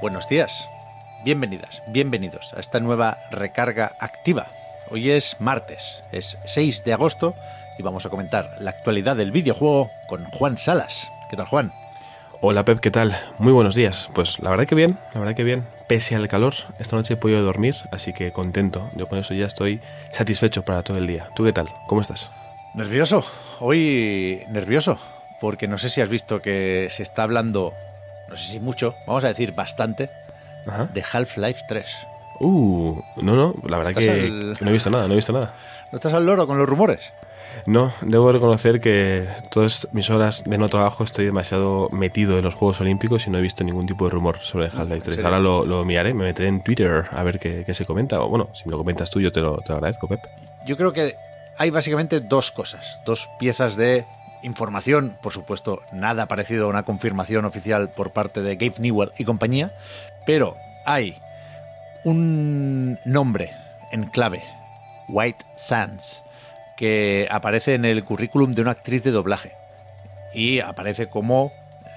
Buenos días, bienvenidas, bienvenidos a esta nueva recarga activa. Hoy es martes, es 6 de agosto y vamos a comentar la actualidad del videojuego con Juan Salas. ¿Qué tal, Juan? Hola, Pep, ¿qué tal? Muy buenos días. Pues la verdad que bien, la verdad que bien. Pese al calor, esta noche he podido dormir, así que contento. Yo con eso ya estoy satisfecho para todo el día. ¿Tú qué tal? ¿Cómo estás? Nervioso, hoy nervioso, porque no sé si has visto que se está hablando no sé si mucho, vamos a decir bastante, de Half-Life 3. Uh, no, no, la verdad que, que, no he visto nada, no he visto nada. ¿No estás al loro con los rumores? No, debo reconocer que todas mis horas de no trabajo estoy demasiado metido en los Juegos Olímpicos y no he visto ningún tipo de rumor sobre Half-Life 3. Ahora lo, miraré, me meteré en Twitter a ver qué, se comenta. O bueno, si me lo comentas tú, yo te lo, te lo agradezco, Pep. Yo creo que hay básicamente dos cosas, dos piezas de información, por supuesto, nada parecido a una confirmación oficial por parte de Gabe Newell y compañía, pero hay un nombre en clave, White Sands, que aparece en el currículum de una actriz de doblaje y aparece como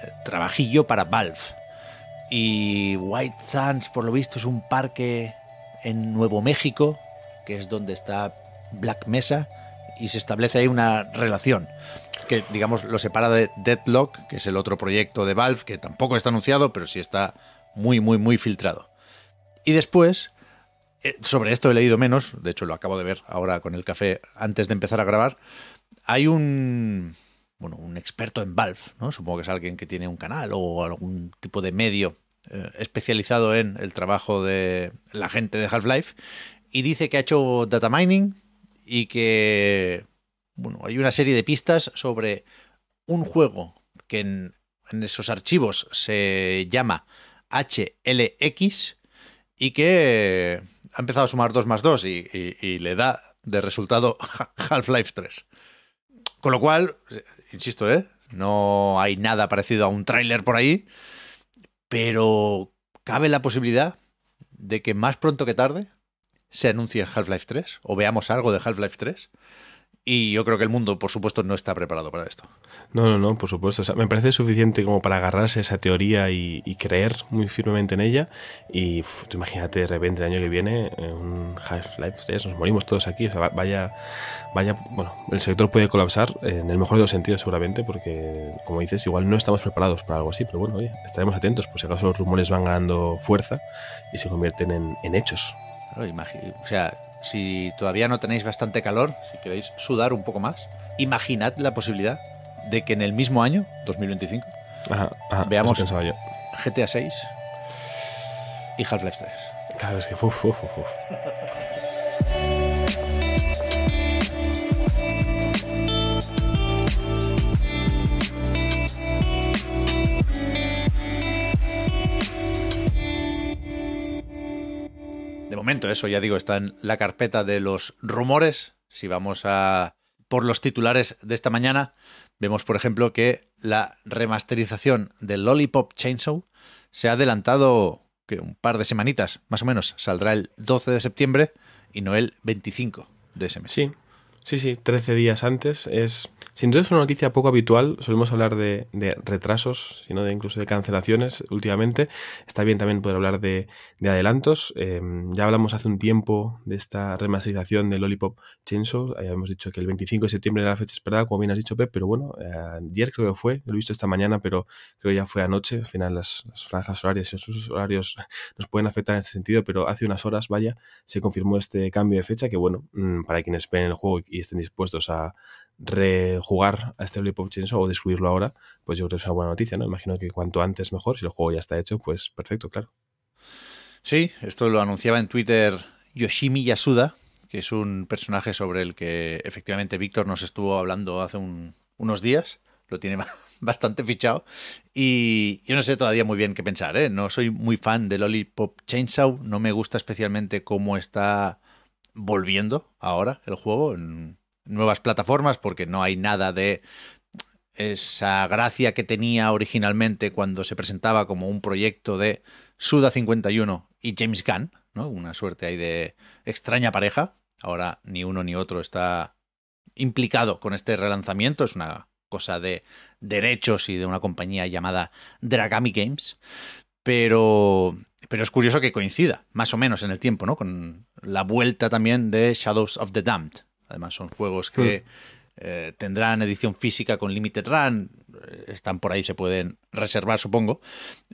eh, trabajillo para Valve. Y White Sands, por lo visto, es un parque en Nuevo México, que es donde está Black Mesa, y se establece ahí una relación que, digamos, lo separa de Deadlock, que es el otro proyecto de Valve, que tampoco está anunciado, pero sí está muy, muy, muy filtrado. Y después, eh, sobre esto he leído menos, de hecho lo acabo de ver ahora con el café antes de empezar a grabar, hay un... Bueno, un experto en Valve, ¿no? Supongo que es alguien que tiene un canal o algún tipo de medio eh, especializado en el trabajo de la gente de Half-Life y dice que ha hecho data mining y que, bueno, hay una serie de pistas sobre un juego que en, esos archivos se llama HLX y que ha empezado a sumar 2 más 2 y, le da de resultado Half-Life 3. Con lo cual, insisto, ¿eh? no hay nada parecido a un tráiler por ahí, pero cabe la posibilidad de que más pronto que tarde se anuncie Half-Life 3 o veamos algo de Half-Life 3. Y yo creo que el mundo, por supuesto, no está preparado para esto. No, no, no, por supuesto. me parece suficiente como para agarrarse a esa teoría y, creer muy firmemente en ella. Y imagínate de repente el año que viene eh, un Half-Life 3, nos morimos todos aquí. O sea, vaya, vaya, bueno, el sector puede colapsar en el mejor de los sentidos seguramente, porque como dices, igual no estamos preparados para algo así. Pero bueno, oye, estaremos atentos, por si acaso los rumores van ganando fuerza y se convierten en, en hechos o sea, si todavía no tenéis bastante calor, si queréis sudar un poco más, imaginad la posibilidad de que en el mismo año, 2025, veamos GTA 6 y Half-Life 3. Claro, es que uff uff uff De momento, eso ya digo, está en la carpeta de los rumores. Si vamos a por los titulares de esta mañana, vemos, por ejemplo, que la remasterización del Lollipop Chainsaw se ha adelantado que un par de semanitas, más o menos. Saldrá el 12 de septiembre y no el 25 de ese mes. Sí, Sí, sí, 13 días antes. Es, sin duda es una noticia poco habitual. Solemos hablar de, retrasos, sino de incluso de cancelaciones últimamente. Está bien también poder hablar de, adelantos. Em, ya hablamos hace un tiempo de esta remasterización del Lollipop Chainsaw. Habíamos eh, dicho que el 25 de septiembre era la fecha esperada, como bien has dicho, Pep, pero bueno, eh, ayer creo que fue. Lo he visto esta mañana, pero creo que ya fue anoche. Al final las, franjas horarias y sus horarios nos pueden afectar en este sentido, pero hace unas horas, vaya, se confirmó este cambio de fecha que, bueno, mm, para quienes esperen el juego y estén dispuestos a rejugar a este Lollipop Chainsaw o descubrirlo ahora, pues yo creo que es una buena noticia, ¿no? Imagino que cuanto antes mejor, si el juego ya está hecho, pues perfecto, claro. Sí, esto lo anunciaba en Twitter Yoshimi Yasuda, que es un personaje sobre el que efectivamente Víctor nos estuvo hablando hace unos días, lo tiene bastante fichado, y yo no sé todavía muy bien qué pensar, ¿eh? No soy muy fan del Lollipop Chainsaw, no me gusta especialmente cómo está volviendo ahora el juego en nuevas plataformas porque no hay nada de esa gracia que tenía originalmente cuando se presentaba como un proyecto de Suda 51 y James Gunn, ¿no? Una suerte ahí de extraña pareja. Ahora ni uno ni otro está implicado con este relanzamiento, es una cosa de derechos y de una compañía llamada Dragami Games, pero pero es curioso que coincida, más o menos en el tiempo, ¿no? Con la vuelta también de Shadows of the Damned. Además, son juegos que eh, tendrán edición física con Limited Run. Eh, están por ahí, se pueden reservar, supongo.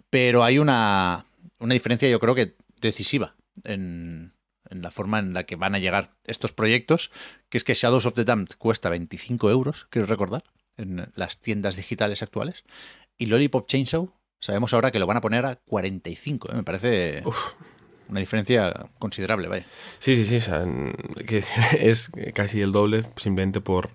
Pero hay una, diferencia, yo creo que decisiva en, en la forma en la que van a llegar estos proyectos, que es que Shadows of the Damned cuesta 25 euros, quiero recordar, en las tiendas digitales actuales, y Lollipop Chainsaw Sabemos ahora que lo van a poner a 45. ¿eh? Me parece una diferencia considerable, vaya. Sí, sí, sí. O sea, es casi el doble simplemente por...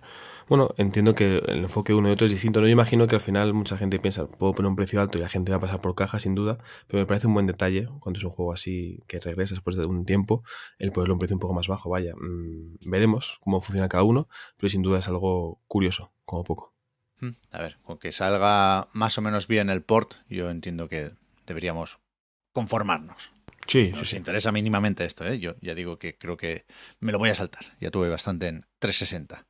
Bueno, entiendo que el enfoque uno y otro es distinto. No yo imagino que al final mucha gente piensa, puedo poner un precio alto y la gente va a pasar por caja, sin duda, pero me parece un buen detalle cuando es un juego así que regresa después de un tiempo, el ponerle un precio un poco más bajo. Vaya, mm, veremos cómo funciona cada uno, pero sin duda es algo curioso, como poco. Hmm. A ver, con que salga más o menos bien el port, yo entiendo que deberíamos conformarnos. Sí, Nos interesa mínimamente esto, ¿eh? Yo ya digo que creo que me lo voy a saltar. Ya tuve bastante en 360.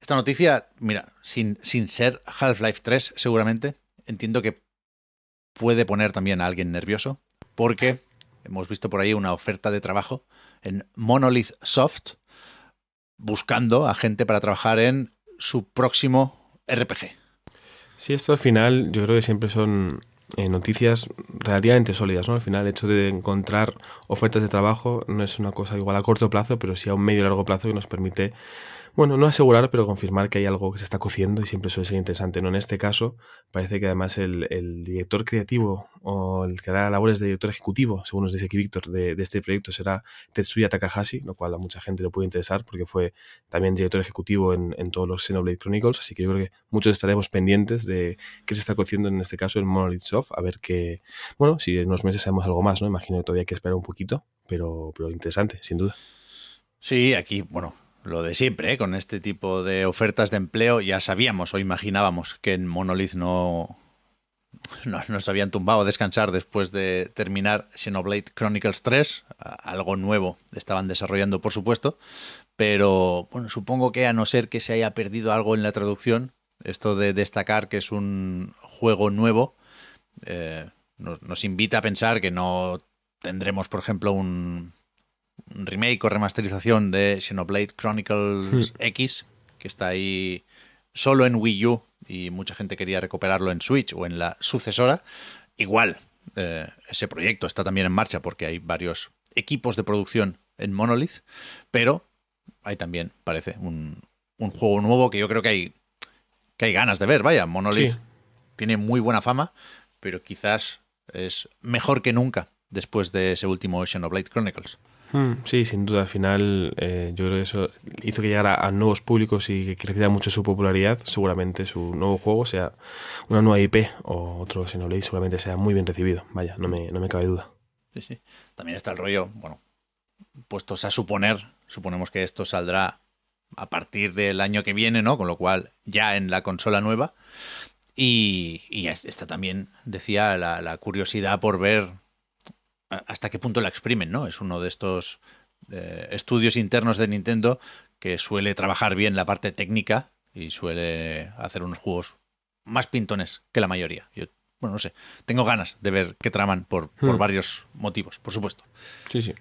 Esta noticia, mira, sin, sin ser Half-Life 3, seguramente, entiendo que puede poner también a alguien nervioso, porque hemos visto por ahí una oferta de trabajo en Monolith Soft, buscando a gente para trabajar en su próximo RPG. Sí, esto al final yo creo que siempre son eh, noticias relativamente sólidas, ¿no? Al final el hecho de encontrar ofertas de trabajo no es una cosa igual a corto plazo, pero sí a un medio y largo plazo que nos permite bueno, no asegurar, pero confirmar que hay algo que se está cociendo y siempre suele ser interesante. ¿no? En este caso, parece que además el, director creativo o el que hará labores de director ejecutivo, según nos dice aquí Víctor, de, este proyecto será Tetsuya Takahashi, lo cual a mucha gente le puede interesar porque fue también director ejecutivo en, todos los Xenoblade Chronicles. Así que yo creo que muchos estaremos pendientes de qué se está cociendo en este caso en Monolith Soft, a ver qué. Bueno, si en unos meses sabemos algo más, ¿no? Imagino que todavía hay que esperar un poquito, pero, pero interesante, sin duda. Sí, aquí, bueno, lo de siempre, ¿eh? con este tipo de ofertas de empleo, ya sabíamos o imaginábamos que en Monolith no, nos habían tumbado a descansar después de terminar Xenoblade Chronicles 3, algo nuevo estaban desarrollando, por supuesto, pero bueno, supongo que a no ser que se haya perdido algo en la traducción, esto de destacar que es un juego nuevo, eh, nos invita a pensar que no tendremos, por ejemplo, un, remake o remasterización de Xenoblade Chronicles hmm. X, que está ahí solo en Wii U y mucha gente quería recuperarlo en Switch o en la sucesora. Igual, eh, ese proyecto está también en marcha porque hay varios equipos de producción en Monolith, pero hay también, parece, un, juego nuevo que yo creo que hay, que hay ganas de ver. Vaya, Monolith tiene muy buena fama, pero quizás es mejor que nunca después de ese último Ocean of Light Chronicles. Hmm, sí, sin duda. Al final, eh, yo creo que eso hizo que llegara a nuevos públicos y que creciera mucho su popularidad. Seguramente su nuevo juego sea una nueva IP o otro Xenoblade, seguramente sea muy bien recibido. Vaya, no me, cabe duda. Sí, sí. También está el rollo, bueno, puestos a suponer, suponemos que esto saldrá a partir del año que viene, ¿no? Con lo cual, ya en la consola nueva. Y, está también, decía, la curiosidad por ver hasta qué punto la exprimen, ¿no? Es uno de estos eh, estudios internos de Nintendo que suele trabajar bien la parte técnica y suele hacer unos juegos más pintones que la mayoría. Yo, bueno, no sé, tengo ganas de ver qué traman por, hmm. varios motivos, por supuesto. Sí, sí.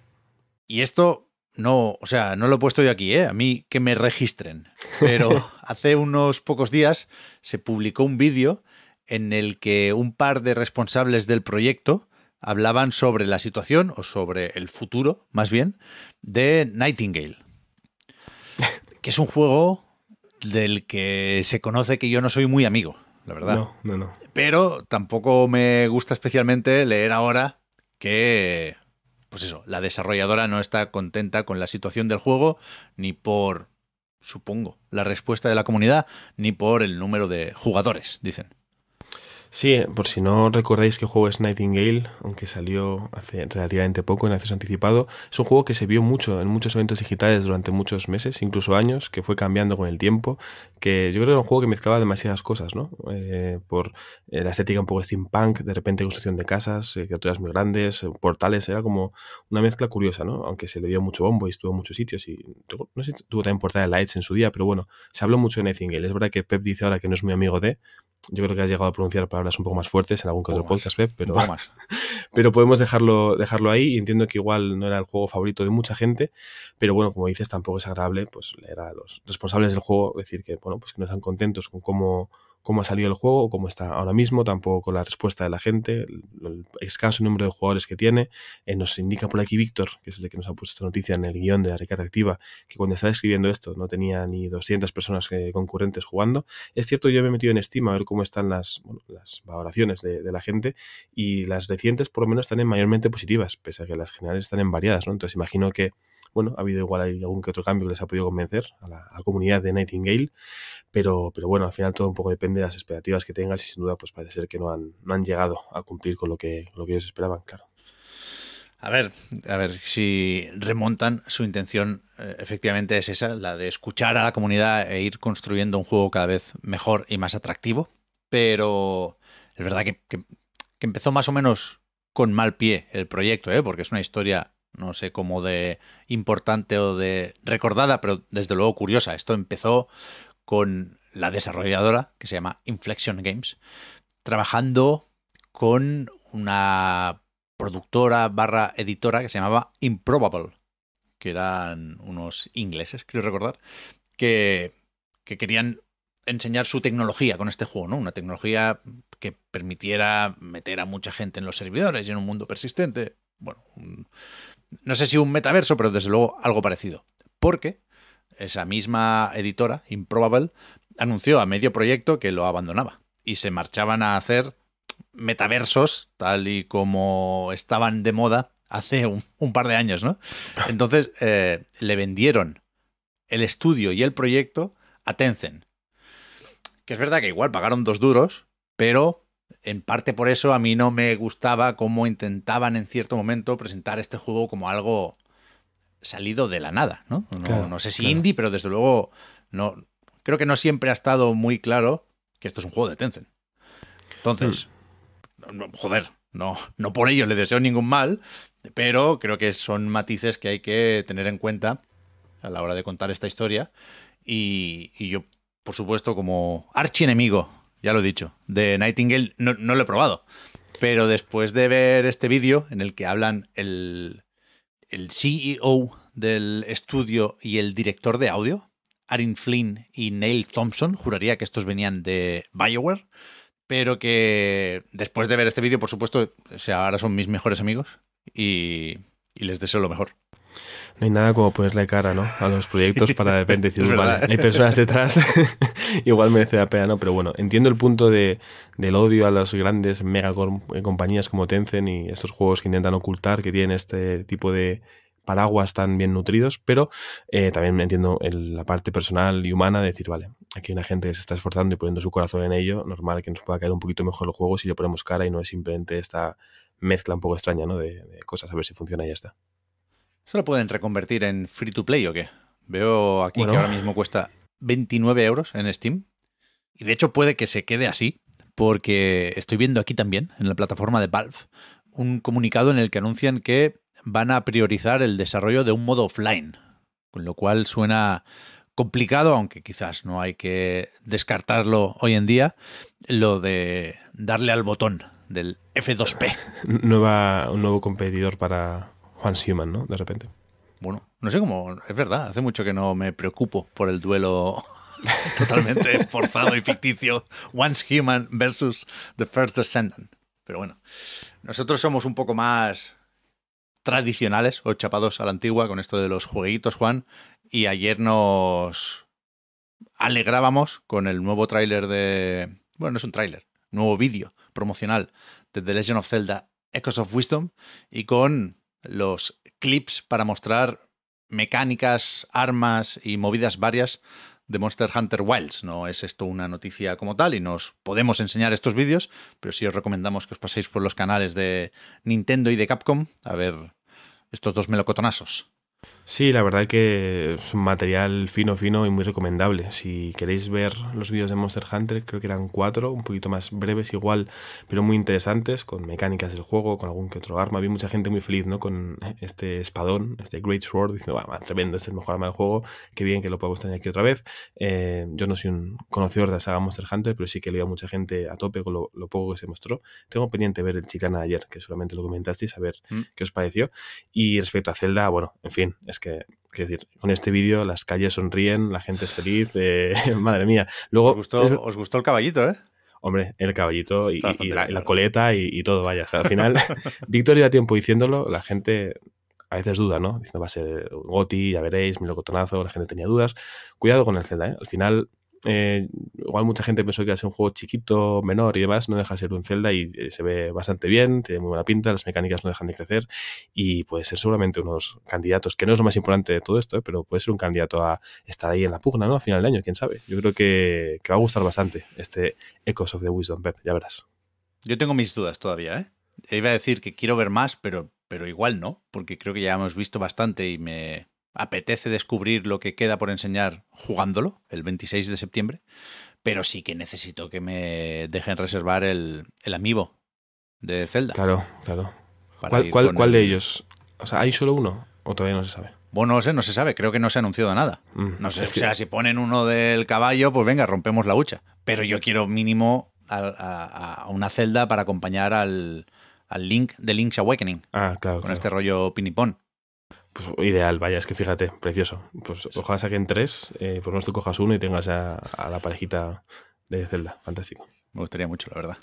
Y esto no, o sea, no lo he puesto yo aquí, ¿eh? A mí que me registren. Pero hace unos pocos días se publicó un vídeo en el que un par de responsables del proyecto hablaban sobre la situación o sobre el futuro, más bien, de Nightingale, que es un juego del que se conoce que yo no soy muy amigo, la verdad. No, no, no. Pero tampoco me gusta especialmente leer ahora que, pues eso, la desarrolladora no está contenta con la situación del juego ni por, supongo, la respuesta de la comunidad, ni por el número de jugadores, dicen. Sí, eh, por si no recordáis que juego es Nightingale, aunque salió hace relativamente poco en acceso anticipado, es un juego que se vio mucho en muchos eventos digitales durante muchos meses, incluso años, que fue cambiando con el tiempo, que yo creo que era un juego que mezclaba demasiadas cosas, ¿no? Eh, por eh, la estética un poco steampunk, de repente construcción de casas, criaturas muy grandes, portales, era como una mezcla curiosa, ¿no? Aunque se le dio mucho bombo y estuvo en muchos sitios y no sé si tuvo también portada de Lights en su día, pero bueno, se habló mucho de Nightingale. Es verdad que Pep dice ahora que no es muy amigo de, yo creo que has llegado a pronunciar palabras un poco más fuertes en algún que otro podcast, Pep, pero, pero podemos dejarlo, dejarlo ahí. Entiendo que igual no era el juego favorito de mucha gente, pero bueno, como dices, tampoco es agradable pues leer a los responsables del juego decir que, bueno, pues que no están contentos con cómo cómo ha salido el juego cómo está ahora mismo, tampoco la respuesta de la gente, el, escaso número de jugadores que tiene. Eh, nos indica por aquí Víctor, que es el que nos ha puesto esta noticia en el guión de la recarga activa, que cuando estaba escribiendo esto no tenía ni 200 personas eh, concurrentes jugando. Es cierto, yo me he metido en estima a ver cómo están las, valoraciones de, de, la gente y las recientes por lo menos están en mayormente positivas, pese a que las generales están en variadas, ¿no? Entonces imagino que bueno, ha habido igual algún que otro cambio que les ha podido convencer a la, comunidad de Nightingale, pero, pero bueno, al final todo un poco depende de las expectativas que tengas y sin duda pues parece ser que no han, no han llegado a cumplir con lo que, lo que ellos esperaban, claro. A ver, a ver si remontan su intención, eh, efectivamente es esa, la de escuchar a la comunidad e ir construyendo un juego cada vez mejor y más atractivo. Pero es verdad que, que, que empezó más o menos con mal pie el proyecto, ¿eh? porque es una historia no sé cómo de importante o de recordada, pero desde luego curiosa. Esto empezó con la desarrolladora, que se llama Inflection Games, trabajando con una productora barra editora que se llamaba Improbable, que eran unos ingleses, creo recordar, que, que querían enseñar su tecnología con este juego, ¿no? Una tecnología que permitiera meter a mucha gente en los servidores y en un mundo persistente. Bueno, un, no sé si un metaverso, pero desde luego algo parecido. Porque esa misma editora, Improbable, anunció a medio proyecto que lo abandonaba y se marchaban a hacer metaversos tal y como estaban de moda hace un, par de años, ¿no? Entonces eh, le vendieron el estudio y el proyecto a Tencent. Que es verdad que igual pagaron dos duros, pero en parte por eso a mí no me gustaba cómo intentaban en cierto momento presentar este juego como algo salido de la nada, ¿no? No, sé si indie, pero desde luego no creo que no siempre ha estado muy claro que esto es un juego de Tencent. Entonces, hmm. joder, no, por ello le deseo ningún mal, pero creo que son matices que hay que tener en cuenta a la hora de contar esta historia. Y, yo, por supuesto, como archienemigo ya lo he dicho. De Nightingale no, lo he probado. Pero después de ver este vídeo en el que hablan el, CEO del estudio y el director de audio, Aaron Flynn y Neil Thompson, juraría que estos venían de Bioware, pero que después de ver este vídeo, por supuesto, sea, ahora son mis mejores amigos y les deseo lo mejor no hay nada como ponerle cara ¿no? a los proyectos para depende decir, hay personas detrás, igual merece la pena, ¿no? Pero bueno, entiendo el punto de, del odio a las grandes mega eh, compañías como Tencent y estos juegos que intentan ocultar, que tienen este tipo de paraguas tan bien nutridos, pero eh, también entiendo la parte personal y humana de decir, vale, aquí hay una gente que se está esforzando y poniendo su corazón en ello, normal que nos pueda caer un poquito mejor los juegos si le ponemos cara y no es simplemente esta mezcla un poco extraña, ¿no? De, de cosas, a ver si funciona y ya está. ¿Se lo pueden reconvertir en free to play o qué? Veo aquí que ahora mismo cuesta 29 euros en Steam. Y de hecho puede que se quede así, porque estoy viendo aquí también, en la plataforma de Valve, un comunicado en el que anuncian que van a priorizar el desarrollo de un modo offline. Con lo cual suena complicado, aunque quizás no hay que descartarlo hoy en día, lo de darle al botón del F2P. Nueva, un nuevo competidor para, Once Human, ¿no? De repente. Bueno, no sé cómo, es verdad, hace mucho que no me preocupo por el duelo totalmente forzado y ficticio Once Human versus The First Descendant. Pero bueno, nosotros somos un poco más tradicionales o chapados a la antigua con esto de los jueguitos, Juan, y ayer nos alegrábamos con el nuevo tráiler de... Bueno, no es un tráiler, nuevo vídeo promocional de The Legend of Zelda Echoes of Wisdom y con los clips para mostrar mecánicas, armas y movidas varias de Monster Hunter Wilds. No es esto una noticia como tal y nos podemos enseñar estos vídeos, pero sí os recomendamos que os paséis por los canales de Nintendo y de Capcom a ver estos dos melocotonazos. Sí, la verdad que es un material fino, fino y muy recomendable. Si queréis ver los vídeos de Monster Hunter, creo que eran cuatro, un poquito más breves igual, pero muy interesantes, con mecánicas del juego, con algún que otro arma. Vi mucha gente muy feliz ¿no? con este espadón, este Great Sword, diciendo, va, tremendo, este es el mejor arma del juego, qué bien que lo puedo tener aquí otra vez. Eh, yo no soy un conocedor de la saga Monster Hunter, pero sí que le a mucha gente a tope con lo, poco que se mostró. Tengo pendiente ver el Chicana de ayer, que solamente lo comentasteis, a ver mm. qué os pareció. Y respecto a Zelda, bueno, en fin, es que, decir, con este vídeo las calles sonríen, la gente es feliz, eh, madre mía. Luego, os gustó, el caballito, ¿eh? hombre, el caballito y, la, coleta y, todo, vaya. al final, Víctor lleva tiempo diciéndolo, la gente a veces duda, ¿no? Diciendo va a ser Goti, ya veréis, mi locotonazo, la gente tenía dudas. Cuidado con el Zelda, ¿eh? Al final, eh, igual mucha gente pensó que iba a ser un juego chiquito, menor y demás, no deja de ser un Zelda y eh, se ve bastante bien, tiene muy buena pinta, las mecánicas no dejan de crecer y puede ser seguramente unos candidatos, que no es lo más importante de todo esto, eh, pero puede ser un candidato a estar ahí en la pugna, ¿no? A final de año, quién sabe. Yo creo que, va a gustar bastante este Echoes of the Wisdom, Pep, ya verás. Yo tengo mis dudas todavía, ¿eh? Iba a decir que quiero ver más, pero, pero igual no, porque creo que ya hemos visto bastante y me, apetece descubrir lo que queda por enseñar jugándolo el 26 de septiembre, pero sí que necesito que me dejen reservar el, el amiibo de Zelda. Claro, claro. ¿Cuál, de ellos? O sea, ¿hay solo uno o todavía no se sabe? Bueno, no sé, no se sabe. Creo que no se ha anunciado nada. Mm, no sé, o sea, si ponen uno del caballo, pues venga, rompemos la hucha. Pero yo quiero mínimo a, una celda para acompañar al, Link de Link's Awakening. Ah, con este rollo pinipón. Pues, ideal, vaya, es que fíjate, precioso. Pues ojalá saquen tres, eh, por lo menos tú cojas uno y tengas a, la parejita de Zelda. Fantástico. Me gustaría mucho, la verdad.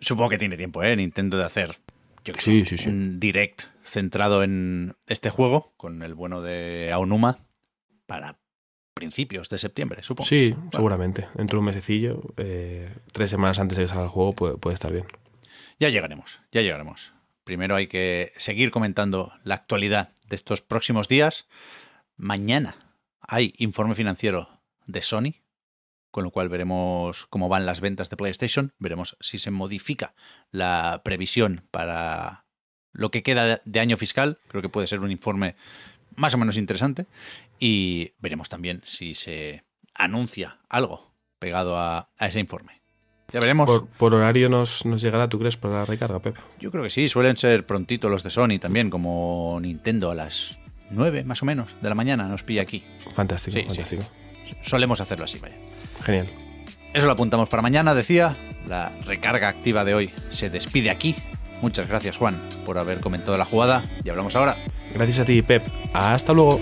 Supongo que tiene tiempo, ¿eh? Intento de hacer yo que sé, un direct centrado en este juego con el bueno de Aonuma para principios de septiembre, supongo. Sí, seguramente. Dentro de un mesecillo, eh, tres semanas antes de que salga el juego, puede, estar bien. Ya llegaremos, ya llegaremos. Primero hay que seguir comentando la actualidad de estos próximos días. Mañana hay informe financiero de Sony, con lo cual veremos cómo van las ventas de PlayStation, veremos si se modifica la previsión para lo que queda de año fiscal, creo que puede ser un informe más o menos interesante, y veremos también si se anuncia algo pegado a, a ese informe. Ya veremos. Por, horario nos, nos, llegará, ¿tú crees, para la recarga, Pep? Yo creo que sí, suelen ser prontito los de Sony también, como Nintendo a las 9 más o menos de la mañana nos pilla aquí. Fantástico, fantástico. Solemos hacerlo así, vaya. Genial. Eso lo apuntamos para mañana, decía. La recarga activa de hoy se despide aquí. Muchas gracias, Juan, por haber comentado la jugada y hablamos ahora. Gracias a ti, Pep. Hasta luego.